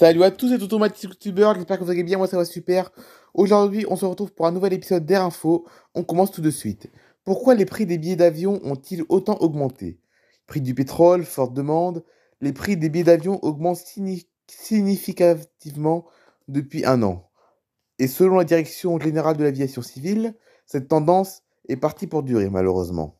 Salut à tous et tout youtubeur, j'espère que vous allez bien, moi ça va super. Aujourd'hui, on se retrouve pour un nouvel épisode d'Air Info. On commence tout de suite. Pourquoi les prix des billets d'avion ont-ils autant augmenté Prix du pétrole, forte demande. Les prix des billets d'avion augmentent significativement depuis un an. Et selon la Direction générale de l'aviation civile, cette tendance est partie pour durer malheureusement.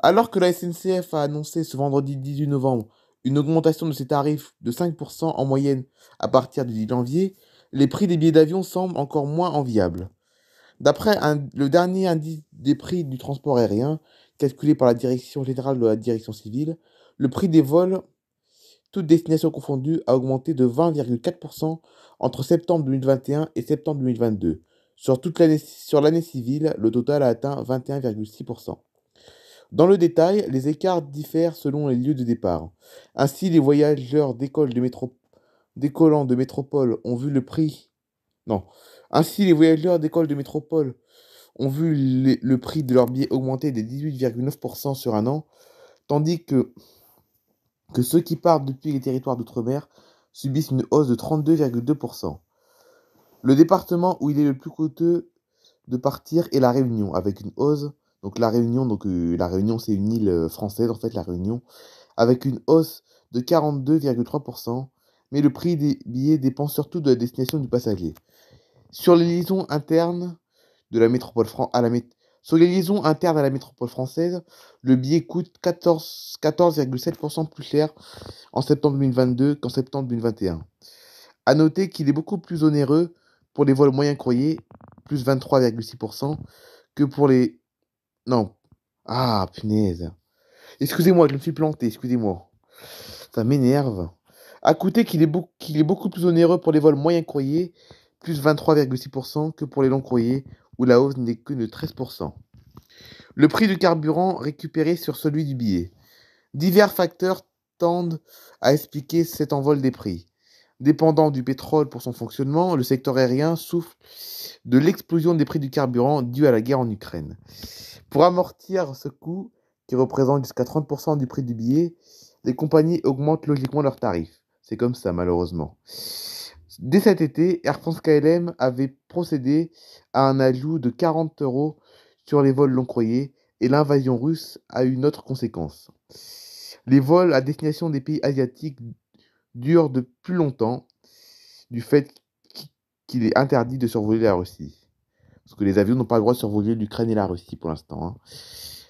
Alors que la SNCF a annoncé ce vendredi 18 novembre une augmentation de ces tarifs de 5% en moyenne à partir du 10 janvier, les prix des billets d'avion semblent encore moins enviables. D'après le dernier indice des prix du transport aérien, calculé par la Direction générale de la Direction civile, le prix des vols, toutes destinations confondues, a augmenté de 20,4% entre septembre 2021 et septembre 2022. Sur l'année civile, le total a atteint 21,6%. Dans le détail, les écarts diffèrent selon les lieux de départ. Ainsi, les voyageurs d'école de de métropole ont vu le prix. Non. Ainsi, les voyageurs d'école de métropole ont vu le prix de leur billet augmenter de 18,9% sur un an, tandis que... que ceux qui partent depuis les territoires d'outre-mer subissent une hausse de 32,2%. Le département où il est le plus coûteux de partir est la Réunion, avec une hausse donc la Réunion, donc euh, la Réunion, c'est une île euh, française en fait, la Réunion, avec une hausse de 42,3%, mais le prix des billets dépend surtout de la destination du passager. Sur les liaisons internes de la métropole à la mét sur les liaisons internes à la métropole française, le billet coûte 14,7% plus cher en septembre 2022 qu'en septembre 2021. A noter qu'il est beaucoup plus onéreux pour les vols moyens croyés plus 23,6%, que pour les non. Ah, punaise. Excusez-moi, je me suis planté, excusez-moi. Ça m'énerve. À côté qu'il est, qu'il est beaucoup plus onéreux pour les vols moyens croyés plus 23,6% que pour les longs croyés où la hausse n'est que de 13%. Le prix du carburant récupéré sur celui du billet. Divers facteurs tendent à expliquer cet envol des prix dépendant du pétrole pour son fonctionnement, le secteur aérien souffre de l'explosion des prix du carburant dû à la guerre en Ukraine. Pour amortir ce coût, qui représente jusqu'à 30% du prix du billet, les compagnies augmentent logiquement leurs tarifs. C'est comme ça, malheureusement. Dès cet été, Air France KLM avait procédé à un ajout de 40 euros sur les vols long courriers et l'invasion russe a eu une autre conséquence. Les vols à destination des pays asiatiques dure de plus longtemps du fait qu'il est interdit de survoler la Russie. Parce que les avions n'ont pas le droit de survoler l'Ukraine et la Russie pour l'instant. Hein.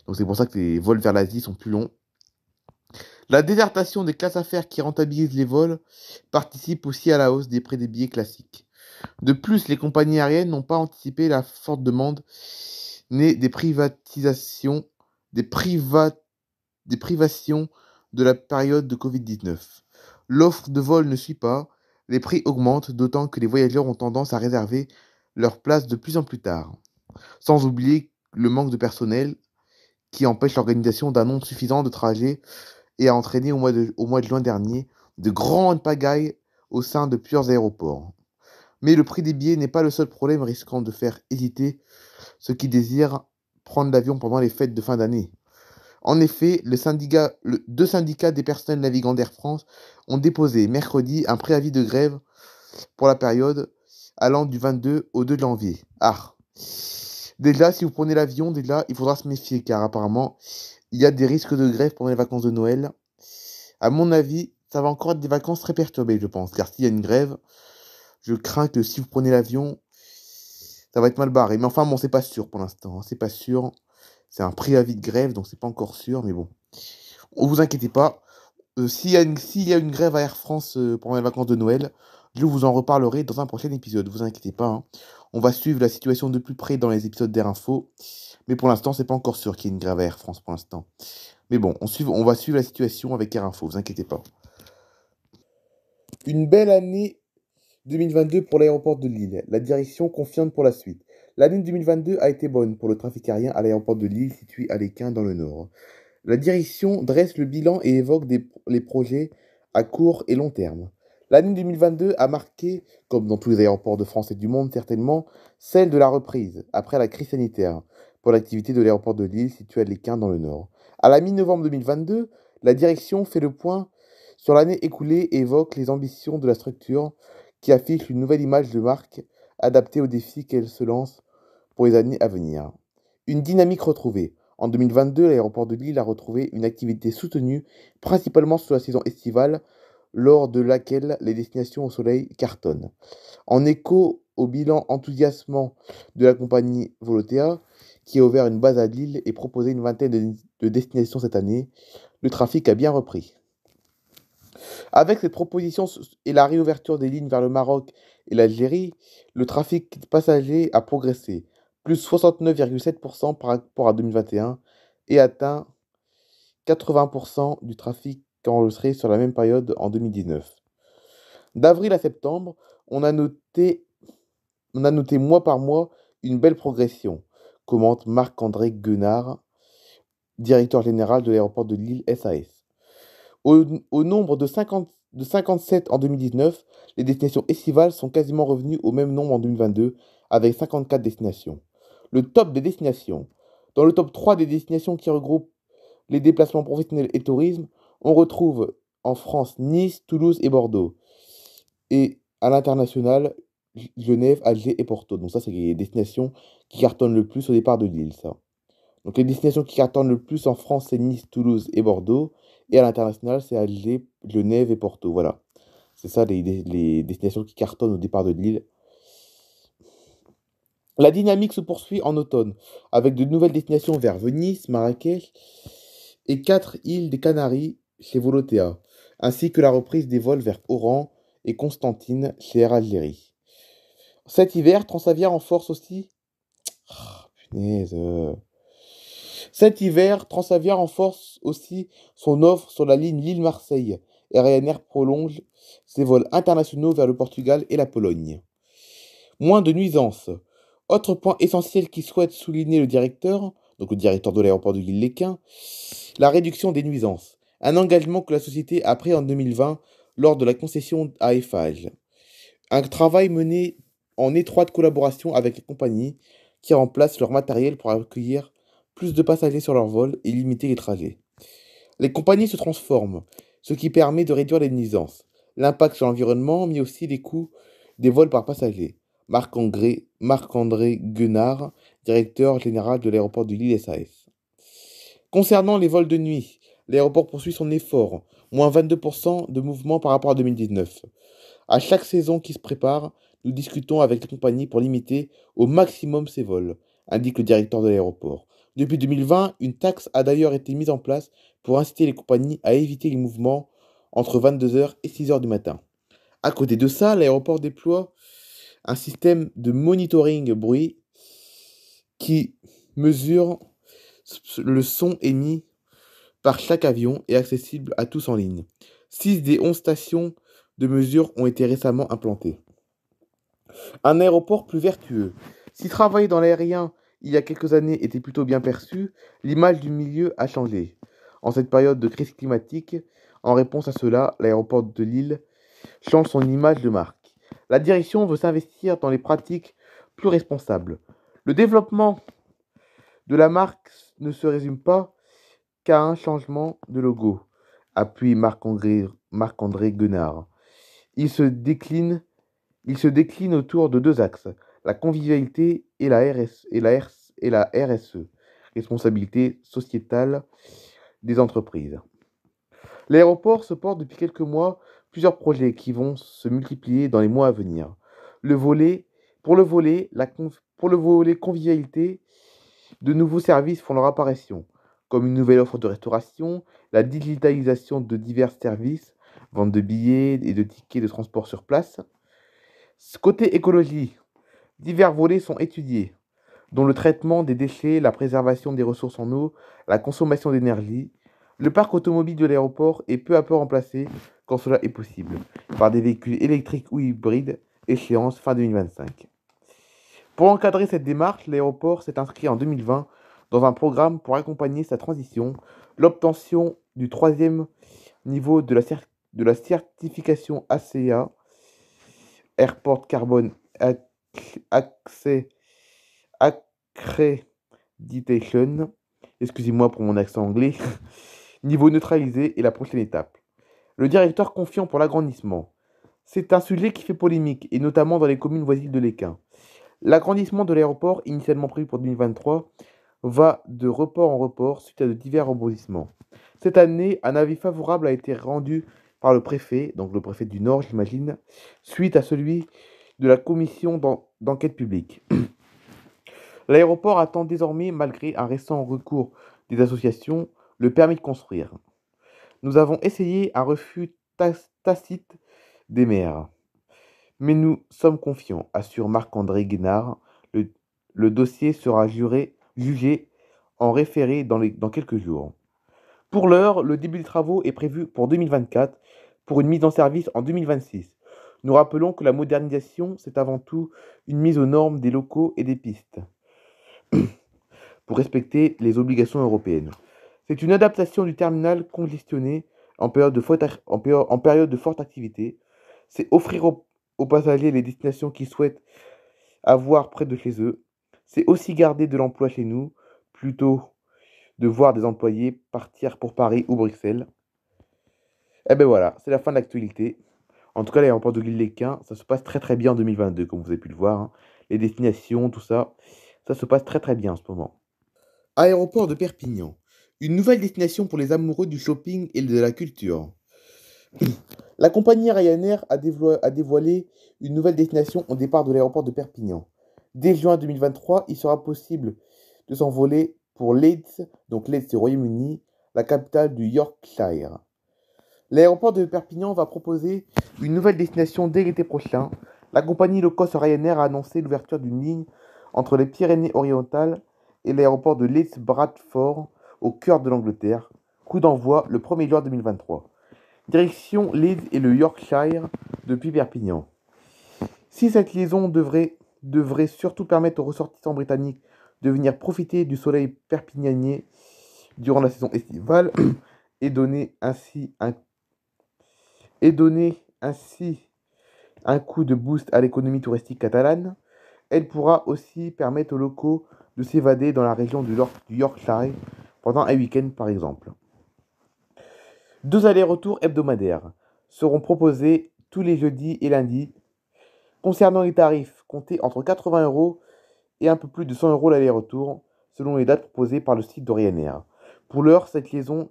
Donc c'est pour ça que les vols vers l'Asie sont plus longs. La désertation des classes affaires qui rentabilisent les vols participe aussi à la hausse des prix des billets classiques. De plus, les compagnies aériennes n'ont pas anticipé la forte demande née des privatisations, des, priva, des privations de la période de Covid-19. L'offre de vol ne suit pas, les prix augmentent, d'autant que les voyageurs ont tendance à réserver leur place de plus en plus tard. Sans oublier le manque de personnel qui empêche l'organisation d'un nombre suffisant de trajets et a entraîné au mois de, au mois de juin dernier de grandes pagailles au sein de plusieurs aéroports. Mais le prix des billets n'est pas le seul problème risquant de faire hésiter ceux qui désirent prendre l'avion pendant les fêtes de fin d'année. En effet, le deux syndicats des personnels navigants d'Air France ont déposé mercredi un préavis de grève pour la période allant du 22 au 2 janvier. Ah Déjà, si vous prenez l'avion, déjà, il faudra se méfier car apparemment, il y a des risques de grève pendant les vacances de Noël. À mon avis, ça va encore être des vacances très perturbées, je pense, car s'il y a une grève, je crains que si vous prenez l'avion, ça va être mal barré. Mais enfin, bon, c'est pas sûr pour l'instant, hein. c'est pas sûr. C'est un préavis de grève, donc c'est pas encore sûr, mais bon. On vous inquiétez pas. Euh, s'il y, a une grève à Air France euh, pendant les vacances de Noël, je vous en reparlerai dans un prochain épisode. Vous inquiétez pas. Hein. On va suivre la situation de plus près dans les épisodes d'Air Info. Mais pour l'instant, c'est pas encore sûr qu'il y ait une grève à Air France pour l'instant. Mais bon, on, va suivre la situation avec Air Info. Vous inquiétez pas. Une belle année 2022 pour l'aéroport de Lille. La direction confirme pour la suite. L'année 2022 a été bonne pour le trafic aérien à l'aéroport de Lille situé à l'Équin dans le nord. La direction dresse le bilan et évoque les projets à court et long terme. L'année 2022 a marqué, comme dans tous les aéroports de France et du monde certainement, celle de la reprise après la crise sanitaire pour l'activité de l'aéroport de Lille situé à l'Équin dans le nord. À la mi-novembre 2022, la direction fait le point sur l'année écoulée et évoque les ambitions de la structure qui affiche une nouvelle image de marque adaptée aux défis qu'elle se lance pour les années à venir. Une dynamique retrouvée. En 2022, l'aéroport de Lille a retrouvé une activité soutenue, principalement sous la saison estivale, lors de laquelle les destinations au soleil cartonnent. En écho au bilan enthousiasmant de la compagnie Volotea, qui a ouvert une base à Lille et proposé une vingtaine de destinations cette année, le trafic a bien repris. Avec cette proposition et la réouverture des lignes vers le Maroc et l'Algérie, le trafic passager a progressé, plus 69,7% par rapport à 2021 et atteint 80% du trafic enregistré sur la même période en 2019. D'avril à septembre, on a noté, on a noté mois par mois une belle progression, commente Marc-André Guenard, directeur général de l'aéroport de Lille SAS. Au, nombre de, 50, de 57 en 2019, les destinations estivales sont quasiment revenues au même nombre en 2022, avec 54 destinations le top des destinations. Dans le top 3 des destinations qui regroupent les déplacements professionnels et tourisme, on retrouve en France Nice, Toulouse et Bordeaux. Et à l'international, Genève, Alger et Porto. Donc ça, c'est les destinations qui cartonnent le plus au départ de l'île, ça. Donc les destinations qui cartonnent le plus en France, c'est Nice, Toulouse et Bordeaux. Et à l'international, c'est Alger, Genève et Porto. Voilà. C'est ça les, les, destinations qui cartonnent au départ de l'île la dynamique se poursuit en automne, avec de nouvelles destinations vers Venise, Marrakech et quatre îles des Canaries chez Volotea, ainsi que la reprise des vols vers Oran et Constantine chez Air Algérie. Cet hiver, Transavia renforce aussi. Ah, euh. Cet hiver, Transavia renforce aussi son offre sur la ligne Lille-Marseille et Ryanair prolonge ses vols internationaux vers le Portugal et la Pologne. Moins de nuisances. Autre point essentiel qui souhaite souligner le directeur, donc le directeur de l'aéroport de Lille-Léquin, la réduction des nuisances, un engagement que la société a pris en 2020 lors de la concession à Eiffage. Un travail mené en étroite collaboration avec les compagnies qui remplacent leur matériel pour accueillir plus de passagers sur leur vol et limiter les trajets. Les compagnies se transforment, ce qui permet de réduire les nuisances, l'impact sur l'environnement, mais aussi les coûts des vols par passager. Marc-André Marc Guenard, directeur général de l'aéroport de Lille SAS. Concernant les vols de nuit, l'aéroport poursuit son effort, moins 22% de mouvement par rapport à 2019. À chaque saison qui se prépare, nous discutons avec les compagnies pour limiter au maximum ces vols, indique le directeur de l'aéroport. Depuis 2020, une taxe a d'ailleurs été mise en place pour inciter les compagnies à éviter les mouvements entre 22h et 6h du matin. À côté de ça, l'aéroport déploie un système de monitoring bruit qui mesure le son émis par chaque avion et accessible à tous en ligne. 6 des 11 stations de mesure ont été récemment implantées. Un aéroport plus vertueux. Si travailler dans l'aérien il y a quelques années était plutôt bien perçu, l'image du milieu a changé. En cette période de crise climatique, en réponse à cela, l'aéroport de Lille change son image de marque. La direction veut s'investir dans les pratiques plus responsables. Le développement de la marque ne se résume pas qu'à un changement de logo, appuie Marc-André Marc Guenard. Il se, décline, autour de deux axes, la convivialité et la, et la RSE, responsabilité sociétale des entreprises. L'aéroport se porte depuis quelques mois plusieurs projets qui vont se multiplier dans les mois à venir. Le volet, pour, le volet, la pour le volet convivialité, de nouveaux services font leur apparition, comme une nouvelle offre de restauration, la digitalisation de divers services, vente de billets et de tickets de transport sur place. Côté écologie, divers volets sont étudiés, dont le traitement des déchets, la préservation des ressources en eau, la consommation d'énergie. Le parc automobile de l'aéroport est peu à peu remplacé quand cela est possible, par des véhicules électriques ou hybrides, échéance fin 2025. Pour encadrer cette démarche, l'aéroport s'est inscrit en 2020 dans un programme pour accompagner sa transition, l'obtention du troisième niveau de la, certification ACA, Airport Carbon Accreditation, excusez-moi pour mon accent anglais, niveau neutralisé et la prochaine étape. Le directeur confiant pour l'agrandissement. C'est un sujet qui fait polémique, et notamment dans les communes voisines de l'Équin. L'agrandissement de l'aéroport, initialement prévu pour 2023, va de report en report suite à de divers rebondissements. Cette année, un avis favorable a été rendu par le préfet, donc le préfet du Nord, j'imagine, suite à celui de la commission d'enquête publique. L'aéroport attend désormais, malgré un récent recours des associations, le permis de construire. Nous avons essayé un refus tacite des maires. Mais nous sommes confiants, assure Marc-André Guénard. Le, dossier sera jugé en référé dans, dans quelques jours. Pour l'heure, le début des travaux est prévu pour 2024, pour une mise en service en 2026. Nous rappelons que la modernisation, c'est avant tout une mise aux normes des locaux et des pistes pour respecter les obligations européennes. C'est une adaptation du terminal congestionné en période de, forte, en période, de forte activité. C'est offrir aux, passagers les destinations qu'ils souhaitent avoir près de chez eux. C'est aussi garder de l'emploi chez nous, plutôt de voir des employés partir pour Paris ou Bruxelles. Et eh ben voilà, c'est la fin de l'actualité. En tout cas, l'aéroport de lille Quins, ça se passe très très bien en 2022, comme vous avez pu le voir. Hein. Les destinations, tout ça, ça se passe très très bien en ce moment. Aéroport de Perpignan une nouvelle destination pour les amoureux du shopping et de la culture. La compagnie Ryanair a, dévoilé, une nouvelle destination au départ de l'aéroport de Perpignan. Dès juin 2023, il sera possible de s'envoler pour Leeds, donc Leeds et Royaume-Uni, la capitale du Yorkshire. L'aéroport de Perpignan va proposer une nouvelle destination dès l'été prochain. La compagnie low Ryanair a annoncé l'ouverture d'une ligne entre les Pyrénées-Orientales et l'aéroport de Leeds-Bradford au cœur de l'Angleterre. Coup d'envoi le 1er juin 2023. Direction Leeds et le Yorkshire depuis Perpignan. Si cette liaison devrait, surtout permettre aux ressortissants britanniques de venir profiter du soleil perpignanier durant la saison estivale et donner ainsi un, et donner ainsi un coup de boost à l'économie touristique catalane, elle pourra aussi permettre aux locaux de s'évader dans la région du, Yorkshire pendant un week-end par exemple. Deux allers-retours hebdomadaires seront proposés tous les jeudis et lundis. Concernant les tarifs, comptez entre 80 euros et un peu plus de 100 euros l'aller-retour selon les dates proposées par le site de Pour l'heure, cette liaison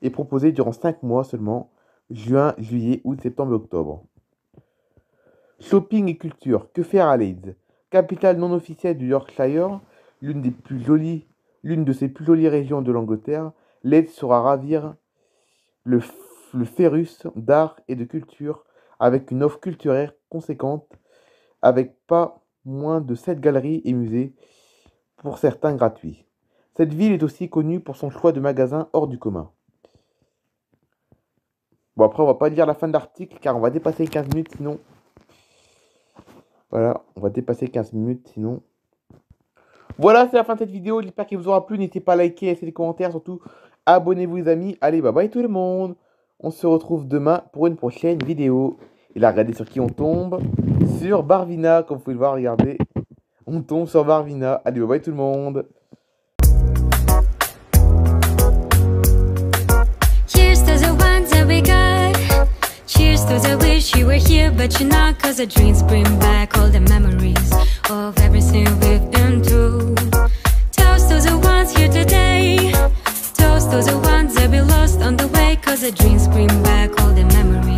est proposée durant 5 mois seulement, juin, juillet, août, septembre, octobre. Shopping et culture, que faire à Leeds Capitale non officielle du Yorkshire, l'une des plus jolies l'une de ses plus jolies régions de l'Angleterre, l'aide sera ravir le, férus d'art et de culture avec une offre culturelle conséquente, avec pas moins de 7 galeries et musées, pour certains gratuits. Cette ville est aussi connue pour son choix de magasins hors du commun. Bon, après, on va pas lire la fin de l'article car on va dépasser 15 minutes sinon. Voilà, on va dépasser 15 minutes sinon. Voilà, c'est la fin de cette vidéo. J'espère qu'elle vous aura plu. N'hésitez pas à liker, laisser des commentaires. Surtout, abonnez-vous, les amis. Allez, bye bye tout le monde. On se retrouve demain pour une prochaine vidéo. Et là, regardez sur qui on tombe. Sur Barvina, comme vous pouvez le voir, regardez. On tombe sur Barvina. Allez, bye bye tout le monde. Cheers to the ones that we got. Cheers to the wish you were here, but you're not. the dreams bring back all the memories. of everything we've been through. Toast to the ones here today. Toast to the ones that we lost on the way, cause the dreams bring back all the memories.